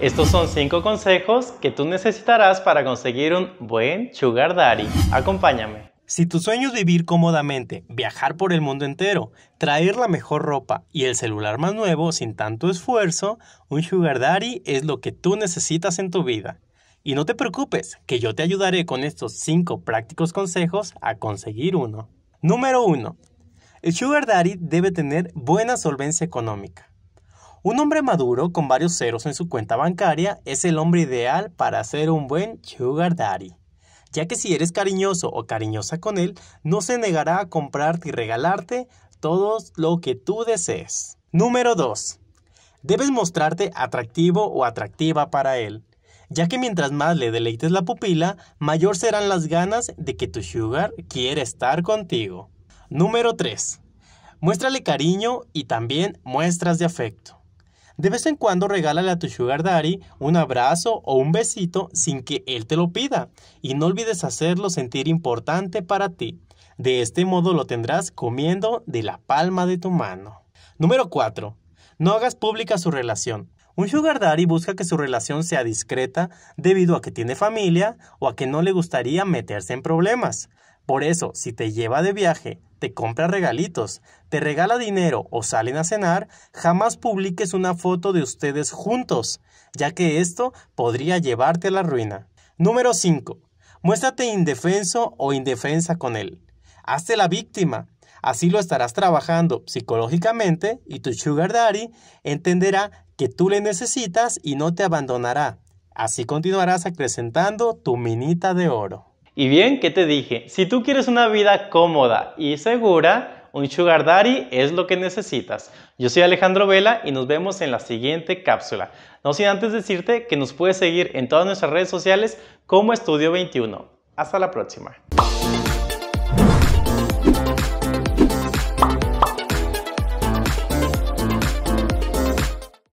Estos son 5 consejos que tú necesitarás para conseguir un buen sugar daddy. Acompáñame. Si tu sueño es vivir cómodamente, viajar por el mundo entero, traer la mejor ropa y el celular más nuevo sin tanto esfuerzo, un sugar daddy es lo que tú necesitas en tu vida. Y no te preocupes, que yo te ayudaré con estos 5 prácticos consejos a conseguir uno. Número 1. El sugar daddy debe tener buena solvencia económica. Un hombre maduro con varios ceros en su cuenta bancaria es el hombre ideal para ser un buen sugar daddy, ya que si eres cariñoso o cariñosa con él, no se negará a comprarte y regalarte todo lo que tú desees. Número 2. Debes mostrarte atractivo o atractiva para él, ya que mientras más le deleites la pupila, mayor serán las ganas de que tu sugar quiera estar contigo. Número 3. Muéstrale cariño y también muestras de afecto. De vez en cuando regálale a tu sugar daddy un abrazo o un besito sin que él te lo pida y no olvides hacerlo sentir importante para ti. De este modo lo tendrás comiendo de la palma de tu mano. Número 4. No hagas pública su relación. Un sugar daddy busca que su relación sea discreta debido a que tiene familia o a que no le gustaría meterse en problemas. Por eso, si te lleva de viaje, te compra regalitos, te regala dinero o salen a cenar, jamás publiques una foto de ustedes juntos, ya que esto podría llevarte a la ruina. Número 5. Muéstrate indefenso o indefensa con él. Hazte la víctima. Así lo estarás trabajando psicológicamente y tu sugar daddy entenderá que tú le necesitas y no te abandonará. Así continuarás acrecentando tu minita de oro. Y bien, ¿qué te dije? Si tú quieres una vida cómoda y segura, un sugar daddy es lo que necesitas. Yo soy Alejandro Vela y nos vemos en la siguiente cápsula. No sin antes decirte que nos puedes seguir en todas nuestras redes sociales como Estudio 21. Hasta la próxima.